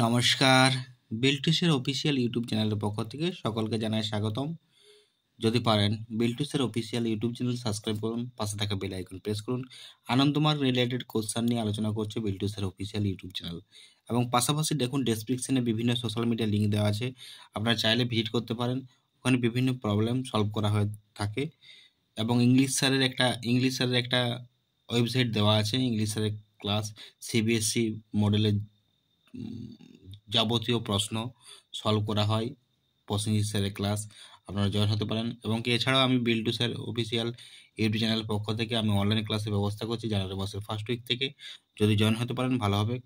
নমস্কার বিলটুসের official YouTube চ্যানেলের পক্ষ থেকে সকলকে জানাই স্বাগতম যদি পারেন বিলটুসের অফিসিয়াল ইউটিউব চ্যানেল সাবস্ক্রাইব করুন পাশে থাকা বেল আইকন প্রেস করুন আনন্দমার রিলেটেড কোশ্চান নিয়ে আলোচনা করছে বিলটুসের অফিসিয়াল ইউটিউব চ্যানেল এবং পাশাপাশি দেখুন ডেসক্রিপশনে বিভিন্ন সোশ্যাল মিডিয়া লিঙ্ক দেওয়া আছে আপনারা চাইলে ভিজিট করতে পারেন ওখানে বিভিন্ন প্রবলেম সলভ করা হয়ে থাকে এবং ইংলিশ স্যারের একটা ইংলিশ স্যারের একটা ওয়েবসাইট দেওয়া আছে ইংলিশ স্যারের ক্লাস সিবিএসসি মডেলের যাবতীয় প্রশ্ন সলভ করা হয় প্রসেনজিৎ স্যারের ক্লাস আপনারা জয়েন হতে পারেন এবং এছাড়াও আমি বিল্টু স্যার অফিসিয়াল ইউটিউব চ্যানেলের পক্ষ থেকে আমি অনলাইন ক্লাসের ব্যবস্থা করছি জানুয়ারি মাসের ফার্স্ট উইক থেকে যদি জয়েন হতে পারেন ভালো হবে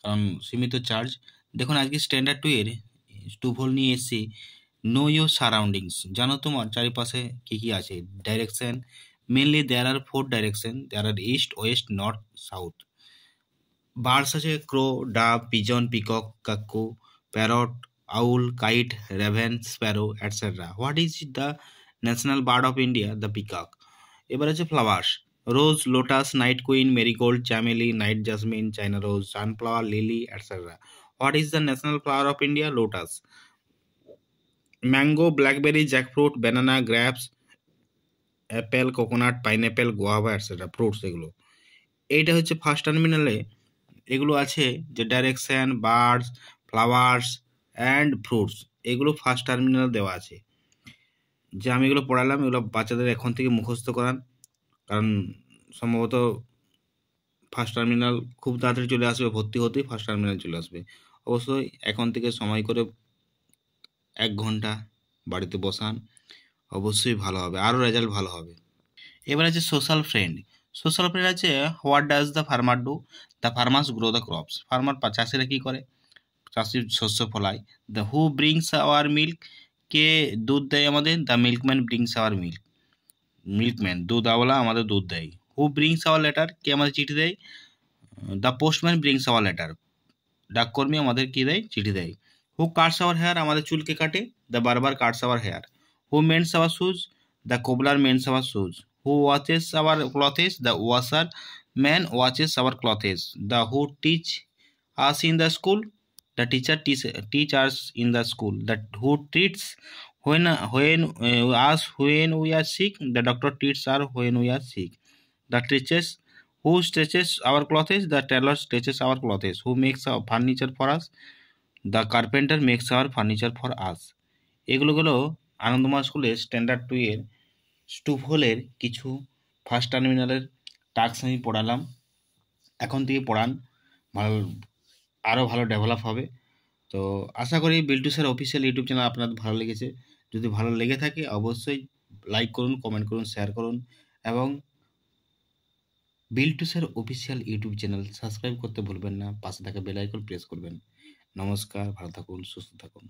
কারণ সীমিত চার্জ দেখুন আজকে স্ট্যান্ডার্ড টু এর টু ভোল নিয়ে এসছি নো ইউর সারাউন্ডিংস জানো তোমার চারিপাশে কী কী আছে direction mainly there are four direction there are east west north south birds আছে crow dove pigeon peacock cuckoo parrot owl kite raven sparrow etcetera what is the national bird of India the peacock এবার আছে flowers rose lotus night queen marigold chameli night jasmine China rose sunflower lily etcetera what is the national flower of India lotus mango blackberry jackfruit banana grapes apple coconut pineapple guava etcetera fruits এগুলো এইটা হচ্ছে first টার্মিনালে এগুলো আছে যে direction birds flowers and fruits এগুলো first terminal দেওয়া আছে যে আমি এগুলো পড়ালাম এগুলো বাচ্চাদের এখন থেকে মুখস্থ করান কারণ সম্ভবত ফার্স্ট টার্মিনাল খুব তাড়াতাড়ি চলে আসবে ভর্তি হতেই ফার্স্ট টার্মিনাল চলে আসবে অবশ্যই এখন থেকে সময় করে এক ঘন্টা বাড়িতে বসান অবশ্যই ভালো হবে আরও রেজাল্ট ভালো হবে এবার আছে সোশ্যাল ফ্রেন্ড সো সলফের আছে what does the farmer do the farmers grow the crops farmer চাষিরা কী করে চাষি শস্য ফলায় the who brings our milk কে দুধ দেয় আমাদের the milkman brings our milk milkman আওয়ালা আমাদের দুধ দেয় হু ব্রিংস আওয়ার লেটার কে আমাদের চিঠি দেয় the postman brings our letter ডাককর্মী আমাদের কী দেয় চিঠি দেয় হু কাটস আওয়ার হেয়ার আমাদের চুলকে কাটে the barber cuts our hair who mends our shoes the cobbler mends our shoes who washes our clothes the washer man washes our clothes the who teach us in the school the teacher teach, teach us in the school the who treats when when uh, us when we are sick the doctor treats us when we are sick the stitches who stitches our clothes the tailor stitches our clothes who makes our furniture for us the carpenter makes our furniture for us এগুলো হলো আনন্দময় স্কুলের standard two এর স্টুভোলের কিছু first টার্মিনালের tax আমি পড়ালাম এখন থেকে পড়ান ভালো আরও ভালো ডেভেলপ হবে তো আশা করি Biltu sir official YouTube channel আপনাদের ভালো লেগেছে যদি ভালো লেগে থাকে অবশ্যই লাইক করুন কমেন্ট করুন শেয়ার করুন এবং Biltu sir official YouTube channel subscribe করতে ভুলবেন না পাশে থাকা বেল আইকন প্রেস করবেন নমস্কার ভালো থাকুন সুস্থ থাকুন